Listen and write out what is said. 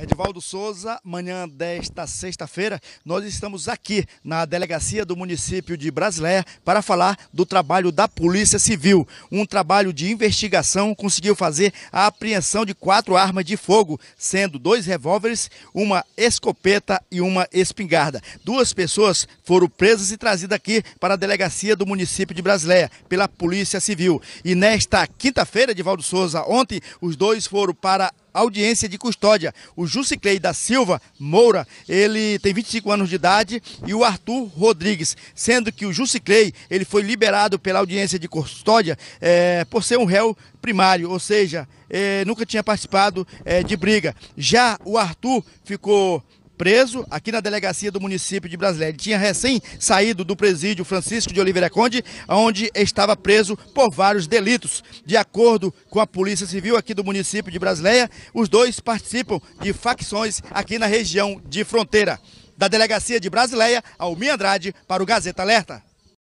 Edvaldo Souza, manhã desta sexta-feira, nós estamos aqui na delegacia do município de Brasileia para falar do trabalho da Polícia Civil. Um trabalho de investigação conseguiu fazer a apreensão de quatro armas de fogo, sendo dois revólveres, uma escopeta e uma espingarda. Duas pessoas foram presas e trazidas aqui para a delegacia do município de Brasileia pela Polícia Civil. E nesta quinta-feira, Edvaldo Souza, ontem, os dois foram para audiência de custódia. O Jusiclei da Silva Moura, ele tem 25 anos de idade, e o Arthur Rodrigues, sendo que o Jusiclei, ele foi liberado pela audiência de custódia é, por ser um réu primário, ou seja, é, nunca tinha participado é, de briga. Já o Arthur ficou preso aqui na delegacia do município de Brasília. Ele tinha recém saído do presídio Francisco de Oliveira Conde, onde estava preso por vários delitos. De acordo com a Polícia Civil aqui do município de Brasileia, os dois participam de facções aqui na região de fronteira. Da delegacia de Brasileia, Almir Andrade, para o Gazeta Alerta.